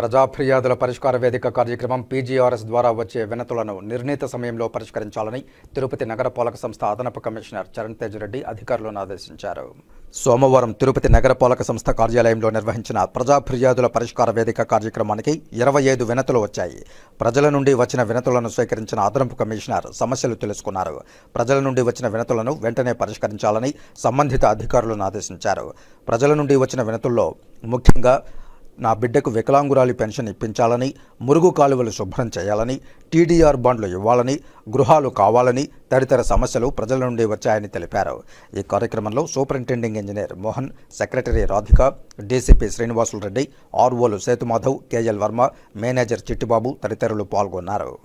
ప్రజా ఫిర్యాదుల పరిష్కార వేదిక కార్యక్రమం పీజీఆర్ఎస్ ద్వారా వచ్చే వినతులను నిర్ణీత సమయంలో పరిష్కరించాలని తిరుపతి నగరపాలక సంస్థ అదనపు కమిషనర్ చరణ్ తేజరెడ్డి అధికారులను ఆదేశించారు సోమవారం తిరుపతి నగరపాలక సంస్థ కార్యాలయంలో నిర్వహించిన ప్రజా ఫిర్యాదుల పరిష్కార వేదిక కార్యక్రమానికి ఇరవై ఐదు వినతులు వచ్చాయి ప్రజల నుండి వచ్చిన వినతులను స్వీకరించిన అదనపు కమిషనర్ సమస్యలు తెలుసుకున్నారు ప్రజల నుండి వచ్చిన వినతులను వెంటనే పరిష్కరించాలని సంబంధిత అధికారులను ఆదేశించారు ప్రజల నుండి వచ్చిన వినతుల్లో ముఖ్యంగా నా బిడ్డకు వికలాంగురాలి పెన్షన్ ఇప్పించాలని మురుగు కాలువలు శుభ్రం చేయాలని టీడీఆర్ బాండ్లు ఇవ్వాలని గృహాలు కావాలని తదితర సమస్యలు ప్రజల నుండి వచ్చాయని తెలిపారు ఈ కార్యక్రమంలో superintending engineer Mohan secretary Radhika DCP Srinivasulu Reddy ఆర్ఓలు సేతుమాధవ్ కేఎల్ వర్మ మేనేజర్ చిట్టిబాబు తదితరులు పాల్గొన్నారు